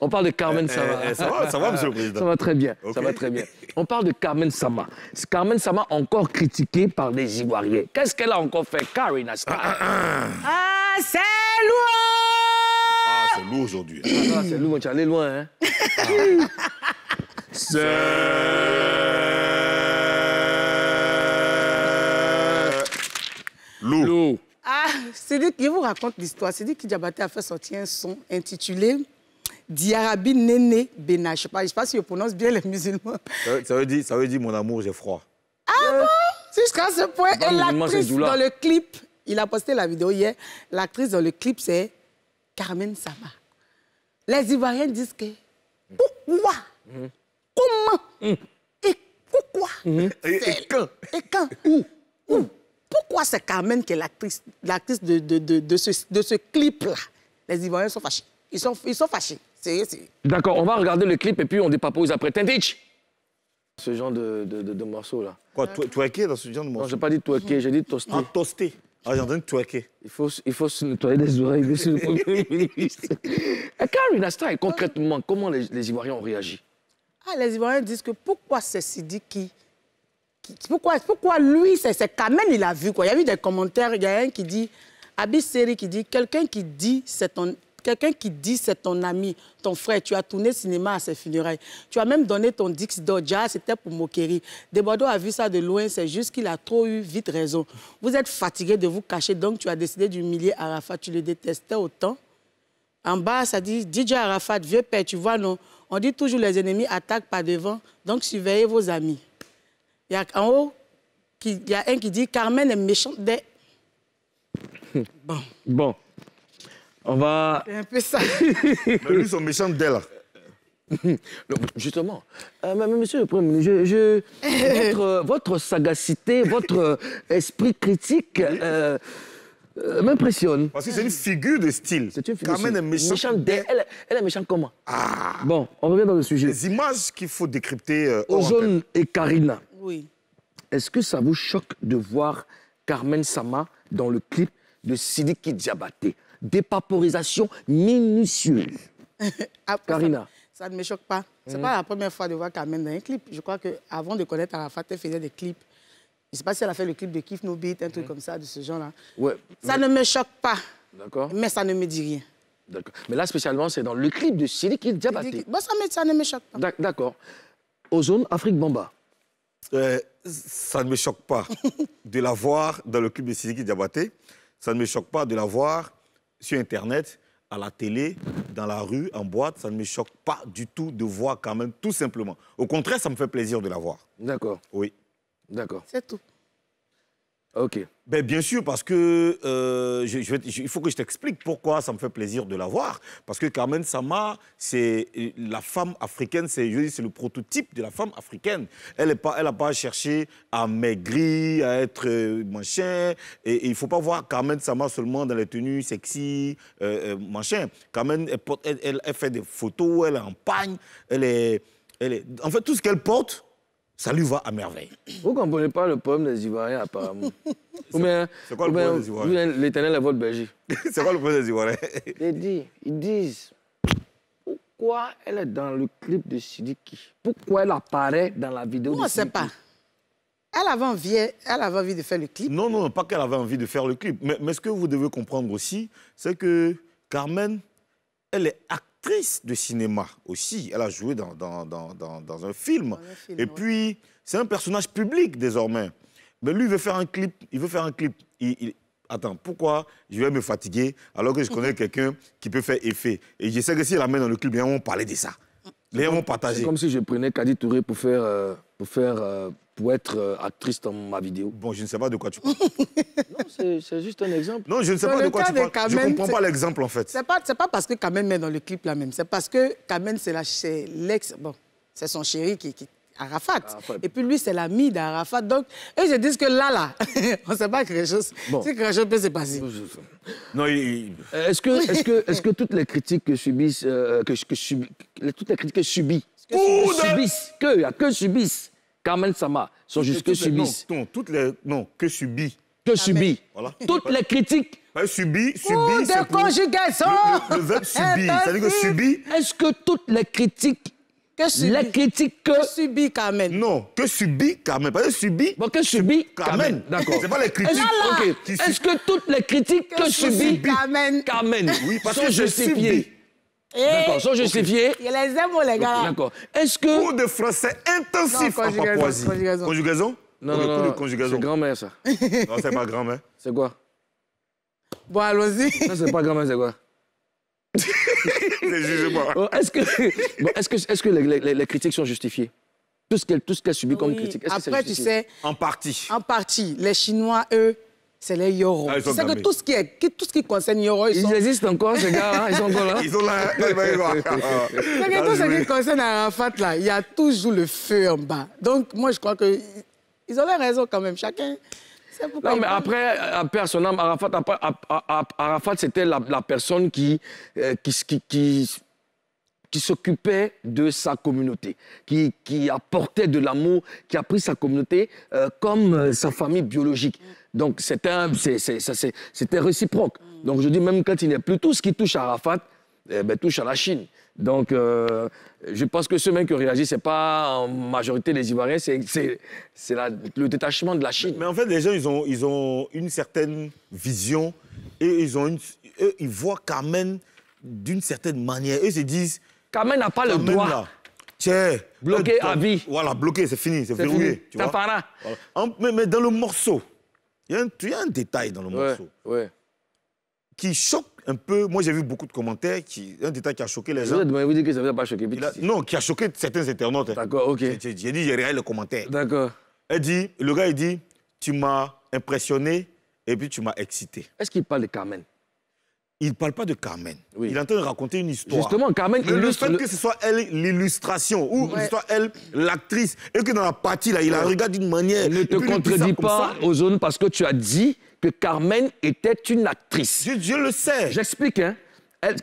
On parle de Carmen eh, Sama. Eh, ça va, ça monsieur le président. Ça va très bien. Ça va très bien. On parle de Carmen Sama. Carmen Sama encore critiquée par les Ivoiriens. Qu'est-ce qu'elle a encore fait, Karina ah ah, ah, ah c'est lourd Ah, c'est lourd aujourd'hui. Ah, c'est lourd, tu es allé loin, hein C'est... Lourd. Ah, c'est dit, qui vous raconte l'histoire. C'est dit qui Diabaté a fait sortir un son intitulé Diarabi Nene Bena. Je ne sais, pas, si je prononce bien les musulmans. Ça veut, dire, mon amour, j'ai froid. Ah bon Jusqu'à ce point, l'actrice dans le clip, il a posté la vidéo hier, l'actrice dans le clip, c'est Carmen Sama. Les Ivoiriens disent que pourquoi Comment Et pourquoi mhm. et, quand quand Où Pourquoi c'est Carmen qui est l'actrice de, de, ce, clip-là Les Ivoiriens sont fâchés. ils sont fâchés. D'accord, on va regarder le clip et puis on dépapose après. Tendich Ce genre de, de, de, de morceau-là. Quoi, twerker dans ce genre de morceau Non, j'ai pas dit twerker, j'ai dit toaster. Ah, toaster ah, j'ai entendu twerker. Il faut, il faut se nettoyer les oreilles, Et le Premier concrètement, comment les, Ivoiriens ont réagi Ah, les Ivoiriens disent que pourquoi c'est Sidi qui pourquoi, pourquoi lui, c'est Kamel, il a vu quoi. Il y a eu des commentaires, il y a un qui dit, Abis Seri qui dit, quelqu'un qui dit, c'est ton Quelqu'un qui dit c'est ton ami, ton frère, tu as tourné cinéma à ses funérailles. Tu as même donné ton Dix d'or. c'était pour moquerie. Desbordeaux a vu ça de loin, c'est juste qu'il a trop eu vite raison. Vous êtes fatigué de vous cacher, donc tu as décidé d'humilier Arafat. Tu le détestais autant. En bas, ça dit DJ Arafat, vieux père, tu vois, non On dit toujours les ennemis attaquent par devant, donc surveillez vos amis. Il y a en haut, il y a un qui dit Carmen est méchante des. Bon. Bon. On va... C'est un peu ça. d'elle. justement, monsieur le Premier ministre, je, votre, sagacité, votre esprit critique euh, euh, m'impressionne. Parce que c'est une figure de style. C'est une figure méchante. Elle, elle, est méchante comment ah. Bon, on revient dans le sujet. Les images qu'il faut décrypter. Euh, Ozone et Karina. Oui. Est-ce que ça vous choque de voir Carmen Sama dans le clip de Sidiki Diabaté dépaporisation minutieuse. Karina. Ça, ne me choque pas. Ce n'est pas la première fois de voir Carmen dans un clip. Je crois qu'avant de connaître Arafat, elle faisait des clips. Je ne sais pas si elle a fait le clip de Kif No Beat, un truc mhm. comme ça, de ce genre-là. Ouais, ça ne me choque pas. D'accord. Mais ça ne me dit rien. D'accord. Mais là, spécialement, c'est dans le clip de Siri diabaté. ça, ça, ne me choque pas. D'accord. Ozone, Afrique Bamba. Euh, ça ne me choque pas de la voir dans le clip de Siri Diabaté. Ça ne me choque pas de la voir sur Internet, à la télé, dans la rue, en boîte, ça ne me choque pas du tout de voir quand même, tout simplement. Au contraire, ça me fait plaisir de la voir. D'accord. Oui. D'accord. C'est tout. Ben bien sûr, parce que euh, il faut que je t'explique pourquoi ça me fait plaisir de la voir. Parce que Carmen Sama, c'est euh, la femme africaine, c'est le prototype de la femme africaine. Elle n'a pas, elle pas cherché à maigrir, à être euh, machin. Et, il ne faut pas voir Carmen Sama seulement dans les tenues sexy, machin. Carmen, elle, elle, fait des photos, elle est en pagne, elle est, elle est... En fait, tout ce qu'elle porte, ça lui va à merveille. Vous ne comprenez pas le poème des Ivoiriens, apparemment. c'est quoi le poème des Ivoiriens L'éternel est votre berger. c'est quoi le poème des Ivoiriens ils disent, pourquoi elle est dans le clip de Sidiki Pourquoi elle apparaît dans la vidéo de On ne sait pas. Elle avait, envie, elle avait envie de faire le clip. Non, non, pas qu'elle avait envie de faire le clip. Mais, ce que vous devez comprendre aussi, c'est que Carmen, elle est actrice de cinéma aussi. Elle a joué dans, dans, dans, un, film. Et puis, c'est un personnage public désormais. Mais lui, il veut faire un clip. Il veut faire un clip. Il, Attends, pourquoi je vais me fatiguer alors que je connais quelqu'un qui peut faire effet Et je sais que si elle la met dans le clip, et on vont parler de ça. Les gens vont partager. C'est comme si je prenais Kadi Touré pour faire, euh, pour faire euh, pour être euh, actrice dans ma vidéo. Bon, je ne sais pas de quoi tu parles. non, c'est juste un exemple. Non, je ne sais pas de quoi tu parles. je ne comprends pas l'exemple, en fait. Ce n'est pas, parce que Kamen est dans le clip, là, même. C'est parce que Kamen, c'est l'ex... Bon, c'est son chéri qui, qui Arafat. Ah, et puis lui, c'est l'ami d'Arafat. Donc, et je disent que là, là, on ne sait pas quelque chose. Bon. Si quelque chose peut se passer. Non, il... Euh, est-ce que, est que, est que toutes les critiques que subissent, euh, que, toutes les critiques que subissent, que, que, que subissent, Carmen Sama, sont jusque subissent. Non, toutes les, non, que subit. Que subit. Voilà. Toutes les critiques. Bah, subit, subit. Ou de conjugation. Le, le, verbe subit. ça veut dire que subit. Est-ce que toutes les critiques que subit. que... que... subit Carmen. Non, que subit Carmen. Pas que subit. Bon, que subit Carmen. D'accord. C'est pas les critiques. ok Est-ce que toutes les critiques que, que subit, Carmen. Carmen oui, parce sont que bien eh, d'accord, sont justifiés. y a les aime, les gars. D'accord. Est-ce que. Cours de français intensif non, en Papouasie. Conjugaison. conjugaison. Non, non, non. conjugaison. C'est grand-mère, ça. non, c'est pas grand-mère. C'est quoi Bon, allons-y. Non, c'est pas grand-mère, c'est quoi Ne oh, Est-ce que, bon, est -ce que, est -ce que les, les, les, critiques sont justifiées Tout ce qu'elle qu subit comme critique. Après, que tu sais. En partie. En partie. Les Chinois, eux, c'est les Yoro. Ah, c'est que tout ce qui, est, tout ce qui concerne Yoro, ils, existent encore, ces gars, hein, ils sont là. ils sont là, c'est que tout ce qui concerne Arafat, là, il y a toujours le feu en bas. Donc, moi, je crois qu'ils ils ont raison quand même, chacun. Non, mais après, euh, Arafat, Arafat c'était la, personne qui, euh, qui, qui, qui s'occupait de sa communauté, qui, qui apportait de l'amour, qui a pris sa communauté euh, comme sa famille biologique. Donc c'était réciproque. Donc je dis, même quand il n'y a plus, tout ce qui touche à Arafat eh ben, touche à la Chine. Donc euh, je pense que ce même qui réagit, ce n'est pas en majorité les Ivoiriens, c'est le détachement de la Chine. Mais en fait, les gens, ils ont, ils ont une certaine vision et ils, ont ils voient Carmen d'une certaine manière. Eux se disent... Carmen n'a pas le droit... Tiens, bloqué à vie. Voilà, bloqué, c'est fini, c'est verrouillé. Tu vois? Voilà. En, mais dans le morceau, il y, a un détail dans le morceau qui choque un peu. Moi, j'ai vu beaucoup de commentaires. Qui, un détail qui a choqué les gens. Vous dites que ça ne vous a pas choqué. non, qui a choqué certains internautes. D'accord, ok. J'ai dit, j'ai réel le commentaire. D'accord. dit, le gars, il dit Tu m'as impressionné et puis tu m'as excité. Est-ce qu'il parle de Carmen il ne parle pas de Carmen. Il est en train de raconter une histoire. Justement, Carmen illustre... Le fait que ce soit elle l'illustration, ou soit elle l'actrice, et que dans la partie, là, il la regarde d'une manière... Ne te contredis pas, Ozone, parce que tu as dit que Carmen était une actrice. Je, le sais. J'explique, hein.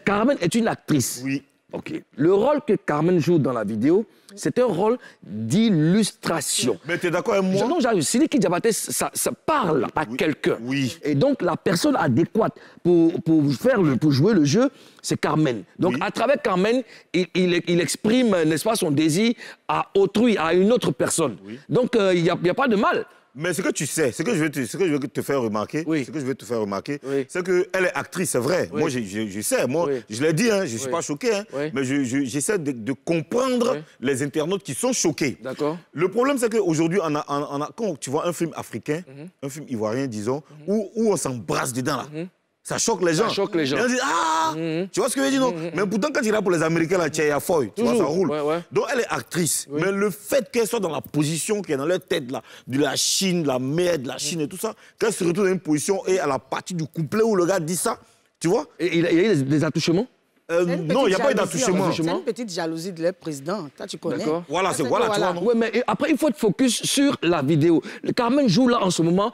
Carmen est une actrice. Oui. Ok. Le rôle que Carmen joue dans la vidéo, c'est un rôle d'illustration. Mais tu d'accord avec moi Non, Sidiki Diabaté, ça, ça parle à quelqu'un. Oui. Et donc, la personne adéquate pour, pour, faire pour jouer le jeu, c'est Carmen. Donc, à travers Carmen, il, exprime, n'est-ce pas, son désir à autrui, à une autre personne. Donc, euh, il n'y a, pas de mal. Mais ce que tu sais, ce que je veux te, que je te faire remarquer, ce que je veux te faire remarquer, c'est qu'elle est actrice, c'est vrai. Moi, je, sais, moi, je l'ai dit, hein, je ne suis pas choqué, hein, mais j'essaie de, de, comprendre les internautes qui sont choqués. D'accord. Le problème, c'est qu'aujourd'hui, on a, quand tu vois un film africain, mhm. un film ivoirien, disons, mhm. où, où, on s'embrasse dedans, là, mhm ça choque les gens. Ça choque les gens. Ils disent, ah mm-hmm. Tu vois ce que je veux dire, non mm-hmm. Mais pourtant, quand il là pour les Américains, la Tchaya Foy, tu vois, ça roule. Donc, elle est actrice. Mais le fait qu'elle soit dans la position qui est dans leur tête, là, de la Chine, de la merde, de la mm. Chine et tout ça, qu'elle se retrouve dans une position et à la partie du couplet où le gars dit ça, tu vois Et il y a, eu des, attouchements euh, non, il n'y a pas eu d'attouchement. C'est une petite jalousie de leur président. Toi, tu connais. Voilà, c'est voilà, voilà, tu Oui, mais après, il faut être focus sur la vidéo. Carmen joue là en ce moment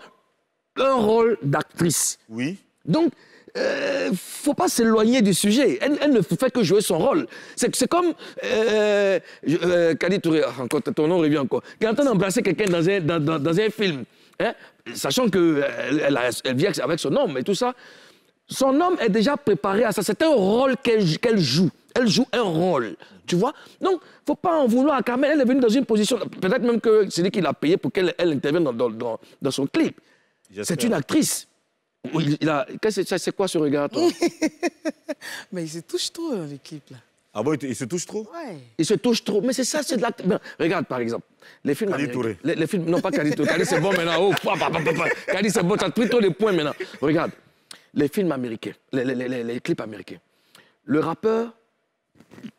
un rôle d'actrice. Oui. Donc, ne euh, faut pas s'éloigner du sujet. Elle, ne fait que jouer son rôle. C'est comme euh, euh Kadi Touré, ah, ton nom revient encore, qui est en train d'embrasser quelqu'un dans un, film, hein, sachant qu'elle euh, elle, avec son homme et tout ça. Son homme est déjà préparé à ça. C'est un rôle qu'elle joue. Elle joue un rôle, tu vois. Donc, faut pas en vouloir à Elle est venue dans une position, peut-être même que c'est lui qui l'a payé pour qu'elle elle intervienne dans, dans son clip. C'est une actrice quest il a... C'est quoi ce regard, toi Mais il se touche trop dans l'équipe, là. Ah bon, il se touche trop ouais. Il se touche trop. Mais c'est ça, c'est de la... Ben, regarde, par exemple, les films... Touré. Les, films... Non, pas Cali Touré. Cali, c'est bon maintenant. Oh, c'est bon, t'as pris trop les points maintenant. Regarde, les films américains, les, les, les clips américains. Le rappeur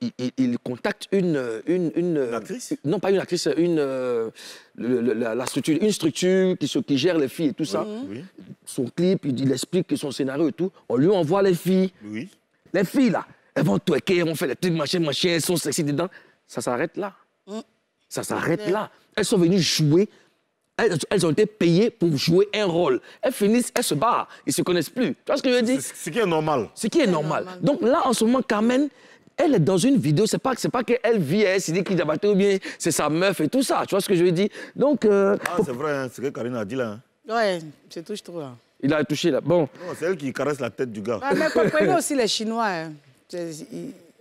il, il, contacte une, une, une, actrice Non, pas une actrice, une, euh, la, structure, une structure qui, qui gère les filles et tout ça. Son clip, il, explique son scénario et tout. On lui envoie les filles. Oui. Les filles, là, elles vont twerker, elles vont faire des trucs, machin, machin, elles sont sexy dedans. Ça s'arrête là. Mm. Ça s'arrête là. Elles sont venues jouer. Elles, ont été payées pour jouer un rôle. Elles finissent, elles se barrent. Ils ne se connaissent plus. Tu vois ce que je veux dire Ce qui est normal. Ce qui est, normal. normal. Donc là, en ce moment, Carmen, elle est dans une vidéo, c'est pas, pas qu'elle vit, elle s'est dit qu'il a ou bien c'est sa meuf et tout ça, tu vois ce que je veux dire Donc... Euh, ah, c'est vrai, hein, c'est ce que Karine a dit là. Hein. Ouais, c'est touche trop hein. Il a touché là, bon. c'est elle qui caresse la tête du gars. Ah, mais comprenez aussi les Chinois,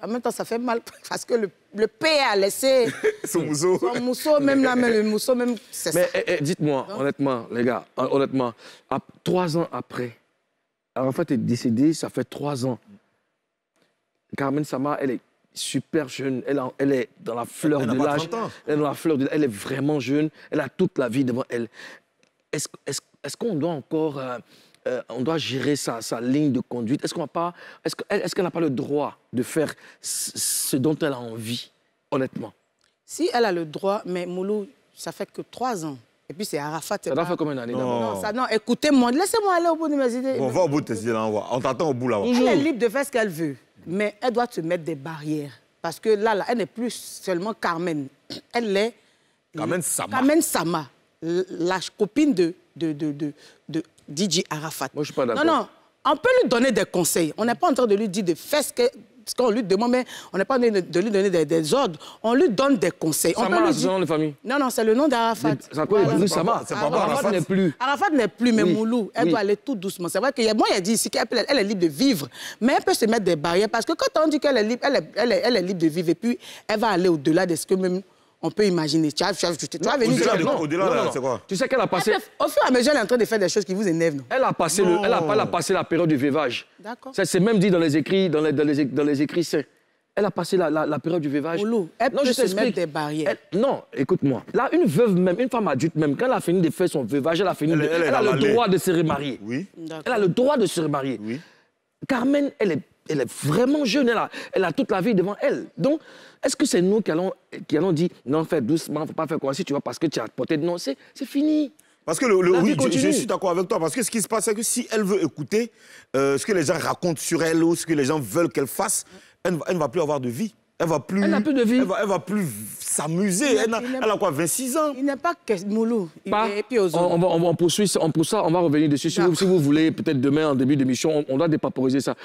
En même temps, ça fait mal parce que le, père a laissé son mousseau. Son mousseau, même là, mais le mousseau, même, Mais dites-moi, honnêtement, les gars, euh, honnêtement, trois ans après, en fait, il est décédé, ça fait trois ans. Carmen Sama, elle est super jeune. Elle, est dans la fleur de l'âge. Elle est vraiment jeune. Elle a toute la vie devant elle. Est-ce qu'on doit encore... Euh, euh, on doit gérer sa, ligne de conduite Est-ce qu'on pas... Est-ce qu'elle n'a pas le droit de faire ce dont elle a envie, honnêtement Si, elle a le droit, mais Moulou, ça fait que trois ans. Et puis c'est Arafat. Ça doit faire comme une année. Non, non écoutez-moi, laissez-moi aller au bout de mes idées. on va au bout de tes idées, on va. On t'attend au bout, là. -bas. Elle est libre de faire ce qu'elle veut mais elle doit se mettre des barrières. Parce que là, là elle n'est plus seulement Carmen. Elle est... Carmen Sama. Carmen Sama, la copine de, de, de, de, de DJ Arafat. Moi, je suis pas d'accord. Non, non, on peut lui donner des conseils. On n'est pas en train de lui dire de faire ce que ce qu'on lui demande, mais on n'est pas en train de lui donner des, ordres. on lui donne des conseils. Ça on peut lui dire... de famille Non, non, c'est le nom d'Arafat. C'est voilà. Arafat n'est plus. Arafat n'est plus, mais Moulou, elle doit aller tout doucement. C'est vrai que moi, il a dit ici qu'elle est libre de vivre, mais elle peut se mettre des barrières parce que quand on dit qu'elle est libre, elle est, elle est, est libre de vivre et puis elle va aller au-delà de ce que même on peut imaginer. Tu as, tu as, tu as venu... au delà là, c'est quoi tu sais qu'elle a passé... Au fur et à mesure, elle est en train de faire des choses qui vous énervent, Elle a passé, le, elle, a, passé la période du veuvage. D'accord. c'est même dit dans les écrits, dans les, dans les, écrits saints. Elle a passé la, la, la période du veuvage. elle non, peut je se mettre des barrières. non, écoute-moi. Là, une veuve même, une femme adulte même, quand elle a fini de faire son veuvage, elle a fini de, elle, a le droit de se remarier. Oui. Elle a le droit de se remarier. Oui. Carmen, elle est elle est vraiment jeune, elle a, toute la vie devant elle. Donc, est-ce que c'est nous qui allons, qui allons dire, non, fais doucement, faut pas faire quoi si tu vois, parce que tu as porté de non, c'est fini. Parce que le, oui, je, suis d'accord avec toi. Parce que ce qui se passe, c'est que si elle veut écouter euh, ce que les gens racontent sur elle ou ce que les gens veulent qu'elle fasse, elle, ne va plus avoir de vie. Elle va plus. Elle plus de vie. Elle va, plus s'amuser. Elle, a quoi, 26 ans Il n'est pas que Moulou. puis on, va, on, on poursuit, on, ça, on va revenir dessus. Si vous, si vous voulez, peut-être demain, en début d'émission, on, on doit dépaporiser ça.